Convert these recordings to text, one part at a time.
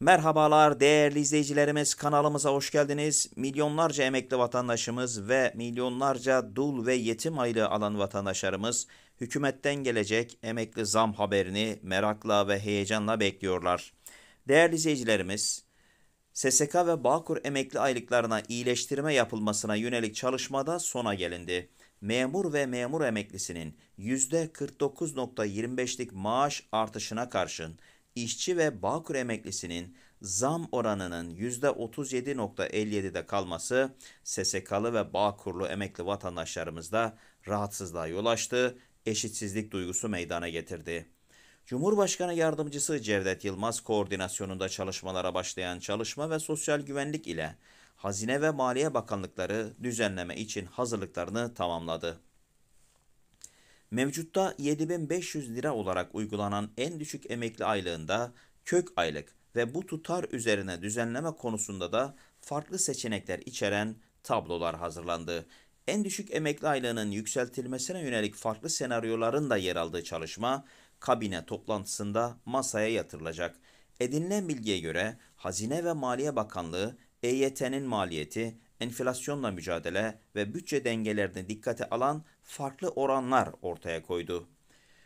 Merhabalar değerli izleyicilerimiz kanalımıza hoş geldiniz. Milyonlarca emekli vatandaşımız ve milyonlarca dul ve yetim aylığı alan vatandaşlarımız hükümetten gelecek emekli zam haberini merakla ve heyecanla bekliyorlar. Değerli izleyicilerimiz SSK ve Bağkur emekli aylıklarına iyileştirme yapılmasına yönelik çalışmada sona gelindi. Memur ve memur emeklisinin %49.25'lik maaş artışına karşın işçi ve Bağkur emeklisinin zam oranının %37.57'de kalması SSK'lı ve Bağkurlu emekli vatandaşlarımızda rahatsızlığa yol açtı, eşitsizlik duygusu meydana getirdi. Cumhurbaşkanı Yardımcısı Cevdet Yılmaz koordinasyonunda çalışmalara başlayan Çalışma ve Sosyal Güvenlik ile Hazine ve Maliye Bakanlıkları düzenleme için hazırlıklarını tamamladı. Mevcutta 7500 lira olarak uygulanan en düşük emekli aylığında kök aylık ve bu tutar üzerine düzenleme konusunda da farklı seçenekler içeren tablolar hazırlandı. En düşük emekli aylığının yükseltilmesine yönelik farklı senaryoların da yer aldığı çalışma kabine toplantısında masaya yatırılacak. Edinilen bilgiye göre Hazine ve Maliye Bakanlığı EYT'nin maliyeti enflasyonla mücadele ve bütçe dengelerini dikkate alan farklı oranlar ortaya koydu.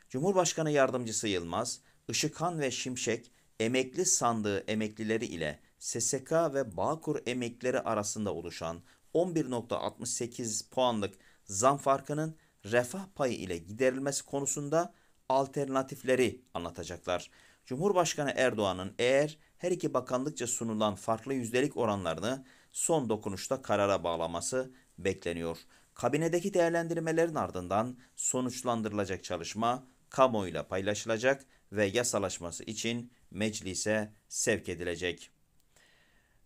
Cumhurbaşkanı Yardımcısı Yılmaz, Işıkhan ve Şimşek emekli sandığı emeklileri ile SSK ve Bağkur emeklileri arasında oluşan 11.68 puanlık zam farkının refah payı ile giderilmesi konusunda alternatifleri anlatacaklar. Cumhurbaşkanı Erdoğan'ın eğer her iki bakanlıkça sunulan farklı yüzdelik oranlarını son dokunuşta karara bağlaması bekleniyor. Kabinedeki değerlendirmelerin ardından sonuçlandırılacak çalışma kamuoyuyla paylaşılacak ve yasalaşması için meclise sevk edilecek.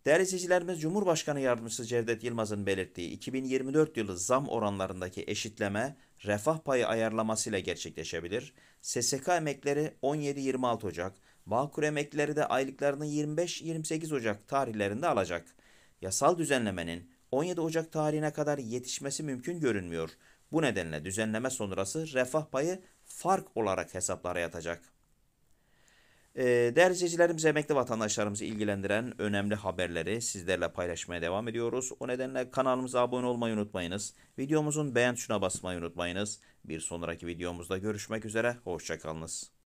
Değerli izleyicilerimiz Cumhurbaşkanı Yardımcısı Cevdet Yılmaz'ın belirttiği 2024 yılı zam oranlarındaki eşitleme refah payı ayarlamasıyla gerçekleşebilir. SSK emekleri 17-26 Ocak, Bağkur emeklileri de aylıklarını 25-28 Ocak tarihlerinde alacak yasal düzenlemenin 17 Ocak tarihine kadar yetişmesi mümkün görünmüyor. Bu nedenle düzenleme sonrası refah payı fark olarak hesaplara yatacak. Ee, değerli izleyicilerimiz, emekli vatandaşlarımızı ilgilendiren önemli haberleri sizlerle paylaşmaya devam ediyoruz. O nedenle kanalımıza abone olmayı unutmayınız. Videomuzun beğen tuşuna basmayı unutmayınız. Bir sonraki videomuzda görüşmek üzere, hoşçakalınız.